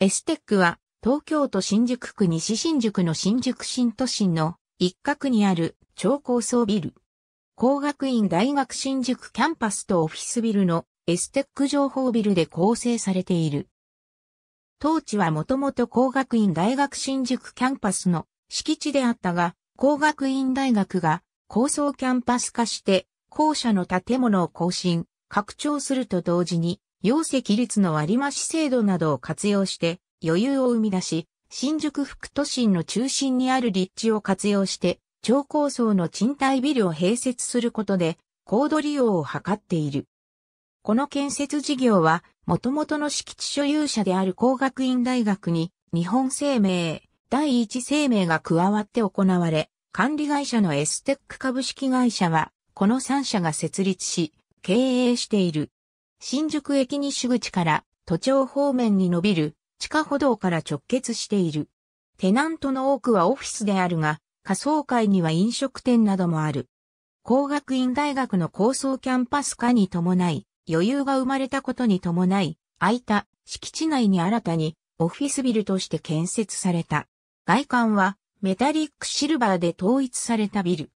エステックは東京都新宿区西新宿の新宿新都心の一角にある超高層ビル。工学院大学新宿キャンパスとオフィスビルのエステック情報ビルで構成されている。当地はもともと工学院大学新宿キャンパスの敷地であったが、工学院大学が高層キャンパス化して校舎の建物を更新、拡張すると同時に容積率の割増制度などを活用して余裕を生み出し、新宿副都心の中心にある立地を活用して、超高層の賃貸ビルを併設することで、高度利用を図っている。この建設事業は、元々の敷地所有者である工学院大学に、日本生命、第一生命が加わって行われ、管理会社のエステック株式会社は、この3社が設立し、経営している。新宿駅西口から都庁方面に伸びる地下歩道から直結している。テナントの多くはオフィスであるが、仮想会には飲食店などもある。工学院大学の高層キャンパス化に伴い、余裕が生まれたことに伴い、空いた敷地内に新たにオフィスビルとして建設された。外観はメタリックシルバーで統一されたビル。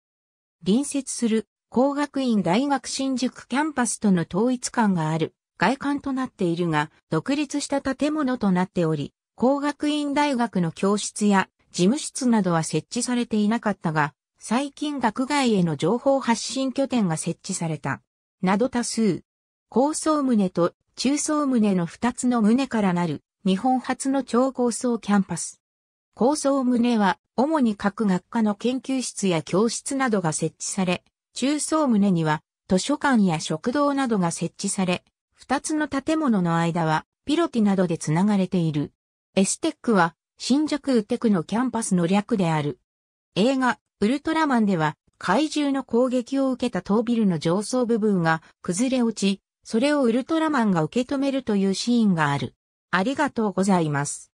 隣接する工学院大学新宿キャンパスとの統一感がある外観となっているが、独立した建物となっており、工学院大学の教室や事務室などは設置されていなかったが、最近学外への情報発信拠点が設置された。など多数。高層棟と中層棟の2つの棟からなる日本初の超高層キャンパス。高層棟は主に各学科の研究室や教室などが設置され、中層棟には図書館や食堂などが設置され、二つの建物の間はピロティなどでつながれている。エステックは新宿ウテクのキャンパスの略である。映画ウルトラマンでは怪獣の攻撃を受けた塔ビルの上層部分が崩れ落ち、それをウルトラマンが受け止めるというシーンがある。ありがとうございます。